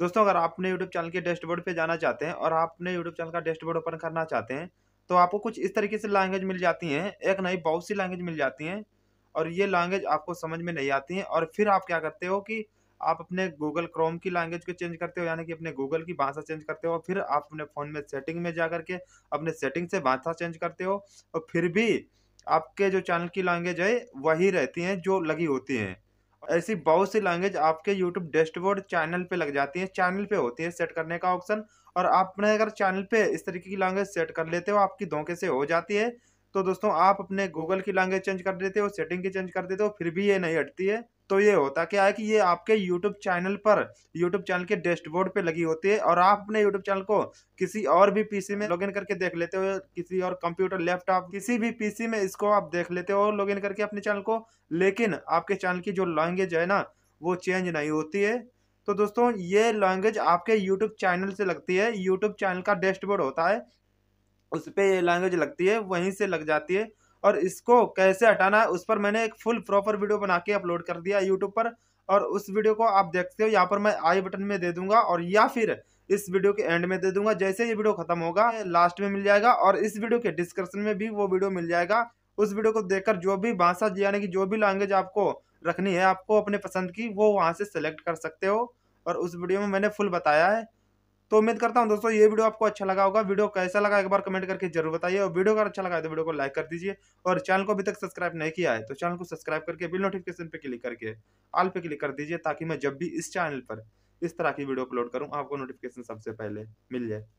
दोस्तों अगर आप अपने यूट्यूब चैनल के डैशबोर्ड पे जाना चाहते हैं और आप अपने यूट्यूब चैनल का डैशबोर्ड ओपन करना चाहते हैं तो आपको कुछ इस तरीके से लैंग्वेज मिल जाती हैं एक नई बहुत सी लैंग्वेज मिल जाती हैं और ये लैंग्वेज आपको समझ में नहीं आती हैं और फिर आप क्या करते हो कि आप अपने गूगल क्रोम की लैंग्वेज को चेंज करते हो यानी कि अपने गूगल की भाषा चेंज करते हो फिर आप अपने फ़ोन में सेटिंग में जा करके अपने सेटिंग से भाषा चेंज करते हो और फिर भी आपके जो चैनल की लैंग्वेज है वही रहती हैं जो लगी होती हैं ऐसी बहुत सी लैंग्वेज आपके यूट्यूब डैशबोर्ड चैनल पे लग जाती है चैनल पे होती है सेट करने का ऑप्शन और आपने अगर चैनल पे इस तरीके की लैंग्वेज सेट कर लेते हो आपकी धोखे से हो जाती है तो दोस्तों आप अपने गूगल की लैंग्वेज चेंज कर देते हो सेटिंग की चेंज कर देते हो फिर भी ये नहीं हटती है तो ये होता क्या है कि ये आपके यूट्यूब चैनल पर यूट्यूब चैनल के डैशबोर्ड पे लगी होती है और आप अपने यूट्यूब चैनल को किसी और भी पीसी में लॉगिन करके देख लेते हो किसी और कंप्यूटर लैपटॉप किसी भी पीसी में इसको आप देख लेते हो लॉगिन करके अपने चैनल को लेकिन आपके चैनल की जो लैंग्वेज है ना वो चेंज नहीं होती है तो दोस्तों ये लैंग्वेज आपके यूट्यूब चैनल से लगती है यूट्यूब चैनल का डैशबोर्ड होता है उस पर ये लैंग्वेज लगती है वहीं से लग जाती है और इसको कैसे हटाना है उस पर मैंने एक फुल प्रॉपर वीडियो बना के अपलोड कर दिया यूट्यूब पर और उस वीडियो को आप देखते हो यहाँ पर मैं आई बटन में दे दूंगा और या फिर इस वीडियो के एंड में दे दूंगा जैसे ये वीडियो खत्म होगा लास्ट में मिल जाएगा और इस वीडियो के डिस्क्रिप्शन में भी वो वीडियो मिल जाएगा उस वीडियो को देखकर जो भी भाषा यानी कि जो भी लैंग्वेज आपको रखनी है आपको अपने पसंद की वो वहाँ से सेलेक्ट कर सकते हो और उस वीडियो में मैंने फुल बताया है तो उम्मीद करता हूँ दोस्तों ये वीडियो आपको अच्छा लगा होगा वीडियो कैसा लगा एक बार कमेंट करके जरूर बताइए और वीडियो अगर अच्छा लगा है तो वीडियो को लाइक कर दीजिए और चैनल को अभी तक सब्सक्राइब नहीं किया है तो चैनल को सब्सक्राइब करके बिल नोटिफिकेशन पे क्लिक करके आल पे क्लिक कर दीजिए ताकि मैं जब भी इस चैनल पर इस तरह की वीडियो अपलोड करूँ आपको नोटिफिकेशन सबसे पहले मिल जाए